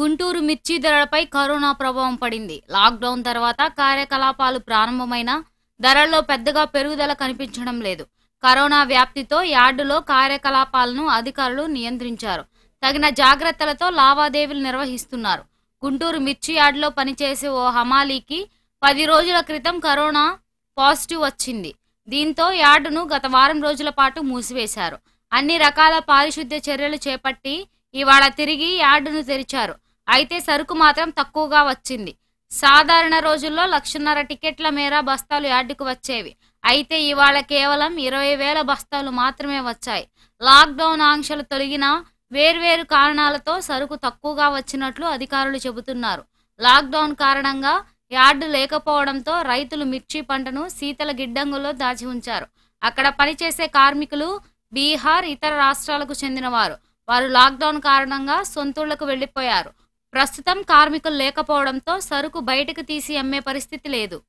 గుంటూరు మిర్చి ధరలపై కరోనా ప్రభావం పడింది లాక్డౌన్ తర్వాత కార్యకలాపాలు ప్రారంభమైన ధరల్లో పెద్దగా పెరుగుదల కనిపించడం లేదు కరోనా వ్యాప్తితో యార్డులో కార్యకలాపాలను అధికారులు నియంత్రించారు తగిన జాగ్రత్తలతో లావాదేవీలు నిర్వహిస్తున్నారు గుంటూరు మిర్చి యార్డులో పనిచేసే ఓ హమాలీకి పది రోజుల క్రితం కరోనా పాజిటివ్ వచ్చింది దీంతో యార్డును గత వారం రోజుల పాటు మూసివేశారు అన్ని రకాల పారిశుద్ధ్య చర్యలు చేపట్టి ఇవాళ తిరిగి యార్డును తెరిచారు అయితే సరుకు మాత్రం తక్కువగా వచ్చింది సాధారణ రోజుల్లో లక్షన్నర టికెట్ల మేర బస్తాలు యార్డుకు వచ్చేవి అయితే ఇవాళ కేవలం ఇరవై వేల బస్తాలు మాత్రమే వచ్చాయి లాక్డౌన్ ఆంక్షలు తొలగిన వేర్వేరు కారణాలతో సరుకు తక్కువగా వచ్చినట్లు అధికారులు చెబుతున్నారు లాక్డౌన్ కారణంగా యార్డు లేకపోవడంతో రైతులు మిర్చి పంటను శీతల గిడ్డంగులో దాచి ఉంచారు అక్కడ పనిచేసే కార్మికులు బీహార్ ఇతర రాష్ట్రాలకు చెందినవారు వారు లాక్డౌన్ కారణంగా సొంతూళ్లకు వెళ్లిపోయారు ప్రస్తుతం కార్మికులు లేకపోవడంతో సరుకు బయటకు తీసి అమ్మే పరిస్థితి లేదు